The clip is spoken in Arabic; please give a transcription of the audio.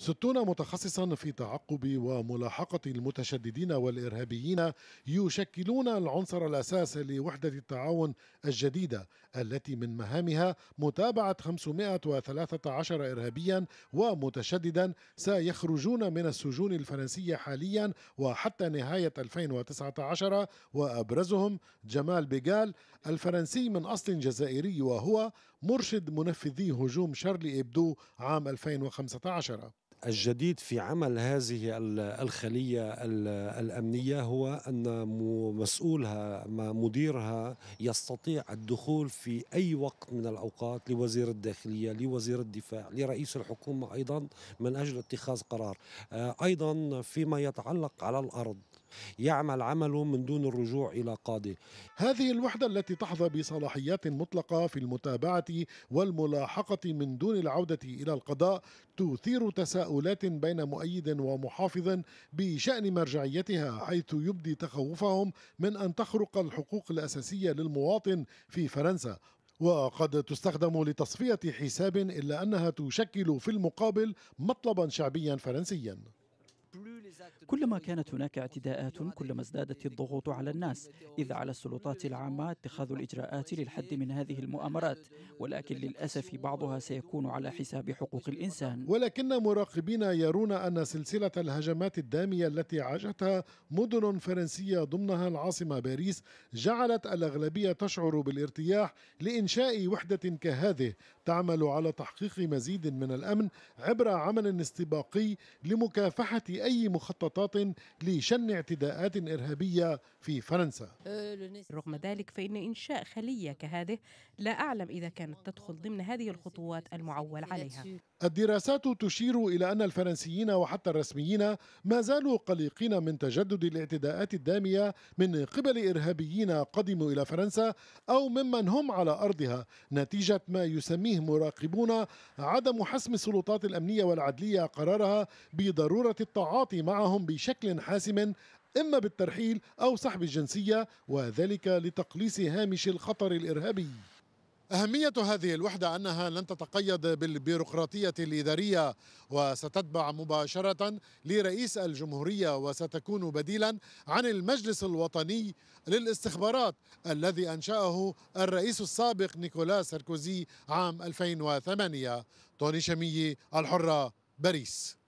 ستون متخصصا في تعقب وملاحقة المتشددين والإرهابيين يشكلون العنصر الأساس لوحدة التعاون الجديدة التي من مهامها متابعة 513 إرهابيا ومتشددا سيخرجون من السجون الفرنسية حاليا وحتى نهاية 2019 وأبرزهم جمال بيغال الفرنسي من أصل جزائري وهو مرشد منفذي هجوم شارلي إبدو عام 2015 الجديد في عمل هذه الخلية الأمنية هو أن مسؤولها مديرها يستطيع الدخول في أي وقت من الأوقات لوزير الداخلية لوزير الدفاع لرئيس الحكومة أيضا من أجل اتخاذ قرار آه، أيضا فيما يتعلق على الأرض يعمل عمله من دون الرجوع إلى قاضي هذه الوحدة التي تحظى بصلاحيات مطلقة في المتابعة والملاحقة من دون العودة إلى القضاء تثير تساؤلات بين مؤيد ومحافظ بشأن مرجعيتها حيث يبدي تخوفهم من أن تخرق الحقوق الأساسية للمواطن في فرنسا وقد تستخدم لتصفية حساب إلا أنها تشكل في المقابل مطلبا شعبيا فرنسيا كلما كانت هناك اعتداءات كلما ازدادت الضغوط على الناس إذ على السلطات العامة اتخاذ الإجراءات للحد من هذه المؤامرات ولكن للأسف بعضها سيكون على حساب حقوق الإنسان ولكن مراقبين يرون أن سلسلة الهجمات الدامية التي عاشتها مدن فرنسية ضمنها العاصمة باريس جعلت الأغلبية تشعر بالارتياح لإنشاء وحدة كهذه تعمل على تحقيق مزيد من الأمن عبر عمل استباقي لمكافحة أي مخ... مخططات لشن اعتداءات إرهابية في فرنسا رغم ذلك فإن إنشاء خلية كهذه لا أعلم إذا كانت تدخل ضمن هذه الخطوات المعول عليها الدراسات تشير إلى أن الفرنسيين وحتى الرسميين ما زالوا قلقين من تجدد الاعتداءات الدامية من قبل إرهابيين قدموا إلى فرنسا أو ممن هم على أرضها نتيجة ما يسميه مراقبون عدم حسم السلطات الأمنية والعدلية قرارها بضرورة التعاطي مع معهم بشكل حاسم إما بالترحيل أو سحب الجنسية وذلك لتقليص هامش الخطر الإرهابي أهمية هذه الوحدة أنها لن تتقيد بالبيروقراطية الإدارية وستتبع مباشرة لرئيس الجمهورية وستكون بديلا عن المجلس الوطني للاستخبارات الذي أنشأه الرئيس السابق نيكولاس ساركوزي عام 2008 توني شمية الحرة باريس